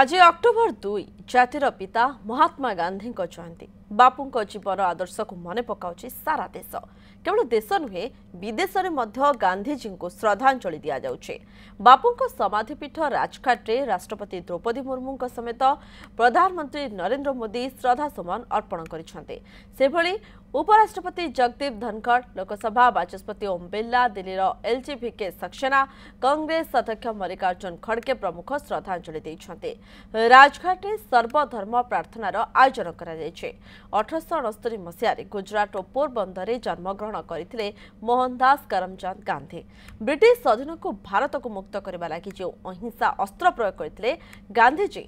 আজ অক্টোবর দুই ଜାତିର ପିତା ମହାତ୍ମା ଗାନ୍ଧୀଙ୍କ ଜୟନ୍ତୀ ବାପୁଙ୍କ ଜୀବନ ଆଦର୍ଶକୁ ମନେ ପକାଉଛି ସାରା ଦେଶ କେବଳ ଦେଶ ନୁହେଁ ବିଦେଶରେ ମଧ୍ୟ ଗାନ୍ଧିଜୀଙ୍କୁ ଶ୍ରଦ୍ଧାଞ୍ଜଳି ଦିଆଯାଉଛି ବାପୁଙ୍କ ସମାଧିପୀଠ ରାଜଘାଟରେ ରାଷ୍ଟ୍ରପତି ଦ୍ରୌପଦୀ ମୁର୍ମୁଙ୍କ ସମେତ ପ୍ରଧାନମନ୍ତ୍ରୀ ନରେନ୍ଦ୍ର ମୋଦି ଶ୍ରଦ୍ଧାସୁମନ ଅର୍ପଣ କରିଛନ୍ତି ସେଭଳି ଉପରାଷ୍ଟ୍ରପତି ଜଗଦୀପ ଧନଖଡ଼ ଲୋକସଭା ବାଚସ୍ପତି ଓମ୍ ବିର୍ଲା ଦିଲ୍ଲୀର ଏଲ୍ଜି ଭିକେ ସକ୍ସେନା କଂଗ୍ରେସ ଅଧ୍ୟକ୍ଷ ମଲ୍ଲିକାର୍ଜୁନ ଖଡ଼ଗେ ପ୍ରମୁଖ ଶ୍ରଦ୍ଧାଞ୍ଜଳି ଦେଇଛନ୍ତି ରାଜଘାଟରେ ସର୍ବଧର୍ମ ପ୍ରାର୍ଥନାର ଆୟୋଜନ କରାଯାଇଛି ଅଠରଶହ ଅଣସ୍ତରୀ ମସିହାରେ ଗୁଜରାଟ ଓ ପୋରବନ୍ଦରରେ ଜନ୍ମଗ୍ରହଣ କରିଥିଲେ ମୋହନଦାସ କରମଚାନ୍ଦ ଗାନ୍ଧୀ ବ୍ରିଟିଶ ସ୍ୱାଧୀନକୁ ଭାରତକୁ ମୁକ୍ତ କରିବା ଲାଗି ଯେଉଁ ଅହିଂସା ଅସ୍ତ୍ର ପ୍ରୟୋଗ କରିଥିଲେ ଗାନ୍ଧୀଜୀ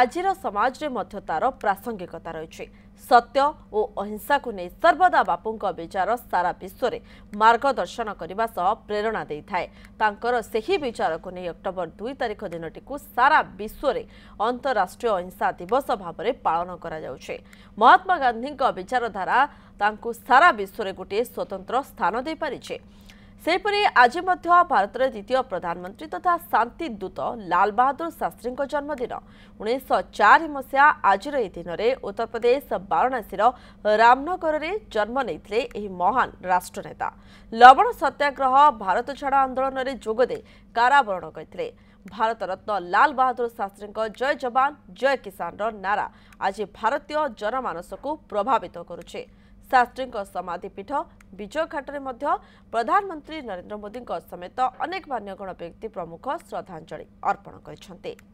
ଆଜିର ସମାଜରେ ମଧ୍ୟ ତା'ର ପ୍ରାସଙ୍ଗିକତା ରହିଛି ସତ୍ୟ ଓ ଅହିଂସାକୁ ନେଇ ସର୍ବଦା ବାପୁଙ୍କ ବିଚାର ସାରା ବିଶ୍ୱରେ ମାର୍ଗଦର୍ଶନ କରିବା ସହ ପ୍ରେରଣା ଦେଇଥାଏ ତାଙ୍କର ସେହି ବିଚାରକୁ ନେଇ ଅକ୍ଟୋବର ଦୁଇ ତାରିଖ ଦିନଟିକୁ ସାରା ବିଶ୍ୱରେ ଅନ୍ତରାଷ୍ଟ୍ରୀୟ ଅହିଂସା ଦିବସ ଭାବରେ ପାଳନ କରାଯାଉଛି ମହାତ୍ମା ଗାନ୍ଧୀଙ୍କ ବିଚାରଧାରା ତାଙ୍କୁ ସାରା ବିଶ୍ୱରେ ଗୋଟିଏ ସ୍ୱତନ୍ତ୍ର ସ୍ଥାନ ଦେଇପାରିଛି ସେହିପରି ଆଜି ମଧ୍ୟ ଭାରତର ଦ୍ୱିତୀୟ ପ୍ରଧାନମନ୍ତ୍ରୀ ତଥା ଶାନ୍ତି ଦୂତ ଲାଲ ବାହାଦୁର ଶାସ୍ତ୍ରୀଙ୍କ ଜନ୍ମଦିନ ଉଣେଇଶହ ଚାରି ମସିହା ଆଜିର ଏହି ଦିନରେ ଉତ୍ତରପ୍ରଦେଶ ବାରଣାସୀର ରାମନଗରରେ ଜନ୍ମ ନେଇଥିଲେ ଏହି ମହାନ ରାଷ୍ଟ୍ରନେତା ଲବଣ ସତ୍ୟାଗ୍ରହ ଭାରତ ଛାଡ଼ ଆନ୍ଦୋଳନରେ ଯୋଗଦେଇ କାରାବରଣ କରିଥିଲେ ଭାରତରତ୍ନ ଲାଲ ବାହାଦୁର ଶାସ୍ତ୍ରୀଙ୍କ ଜୟ ଯବାନ ଜୟ କିଷାନର ନାରା ଆଜି ଭାରତୀୟ ଜନମାନସକୁ ପ୍ରଭାବିତ କରୁଛି शास्त्री समाधिपीठ विजय मध्य प्रधानमन्त्री नरेन्द्र मोदी समेत अनेक मान्यगण व्यक्ति प्रमुख श्रद्धाञ्जली अर्पण गरिन्छ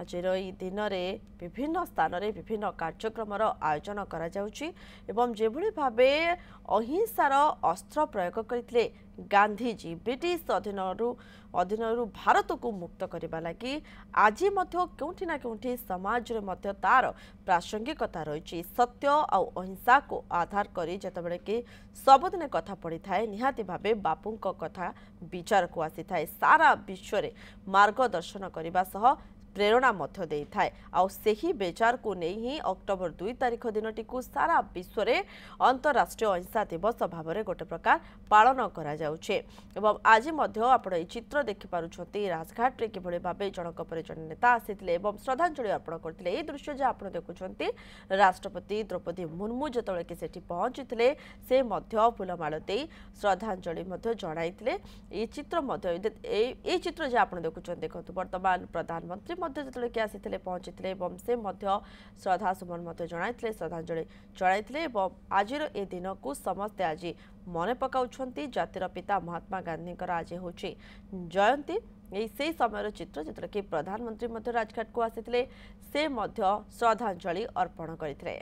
ଆଜିର ଏହି ଦିନରେ ବିଭିନ୍ନ ସ୍ଥାନରେ ବିଭିନ୍ନ କାର୍ଯ୍ୟକ୍ରମର ଆୟୋଜନ କରାଯାଉଛି ଏବଂ ଯେଭଳି ଭାବେ ଅହିଂସାର ଅସ୍ତ୍ର ପ୍ରୟୋଗ କରିଥିଲେ ଗାନ୍ଧିଜୀ ବ୍ରିଟିଶ ଅଧୀନରୁ ଅଧୀନରୁ ଭାରତକୁ ମୁକ୍ତ କରିବା ଲାଗି ଆଜି ମଧ୍ୟ କେଉଁଠି ନା କେଉଁଠି ସମାଜରେ ମଧ୍ୟ ତା'ର ପ୍ରାସଙ୍ଗିକତା ରହିଛି ସତ୍ୟ ଆଉ ଅହିଂସାକୁ ଆଧାର କରି ଯେତେବେଳେ କି ସବୁଦିନେ କଥା ପଡ଼ିଥାଏ ନିହାତି ଭାବେ ବାପୁଙ୍କ କଥା ବିଚାରକୁ ଆସିଥାଏ ସାରା ବିଶ୍ୱରେ ମାର୍ଗଦର୍ଶନ କରିବା ସହ ପ୍ରେରଣା ମଧ୍ୟ ଦେଇଥାଏ ଆଉ ସେହି ବିଚାରକୁ ନେଇ ହିଁ ଅକ୍ଟୋବର ଦୁଇ ତାରିଖ ଦିନଟିକୁ ସାରା ବିଶ୍ୱରେ ଅନ୍ତରାଷ୍ଟ୍ରୀୟ ଅହିଂସା ଦିବସ ଭାବରେ ଗୋଟେ ପ୍ରକାର ପାଳନ କରାଯାଉଛି ଏବଂ ଆଜି ମଧ୍ୟ ଆପଣ ଏହି ଚିତ୍ର ଦେଖିପାରୁଛନ୍ତି ରାଜଘାଟରେ କିଭଳି ଭାବେ ଜଣକ ପରେ ଜଣେ ନେତା ଆସିଥିଲେ ଏବଂ ଶ୍ରଦ୍ଧାଞ୍ଜଳି ଅର୍ପଣ କରିଥିଲେ ଏହି ଦୃଶ୍ୟ ଯେ ଆପଣ ଦେଖୁଛନ୍ତି ରାଷ୍ଟ୍ରପତି ଦ୍ରୌପଦୀ ମୁର୍ମୁ ଯେତେବେଳେ କି ସେଠି ପହଞ୍ଚିଥିଲେ ସେ ମଧ୍ୟ ଫୁଲମାଳ ଦେଇ ଶ୍ରଦ୍ଧାଞ୍ଜଳି ମଧ୍ୟ ଜଣାଇଥିଲେ ଏହି ଚିତ୍ର ମଧ୍ୟ ଏହି ଚିତ୍ର ଯେ ଆପଣ ଦେଖୁଛନ୍ତି ଦେଖନ୍ତୁ ବର୍ତ୍ତମାନ ପ୍ରଧାନମନ୍ତ୍ରୀ सुमन आ पहुँचिले श्रद्धासुमन जध्दाञ्जली एवं आजिर ए दिनको समस्ते मन पकाउँछ जातिर पिता महात्मा गान्धी आज हौ जयन्ती समय चित्त जति प्रधानमन्त्री को आसिले से श्रद्धाञ्जली अर्पण गरि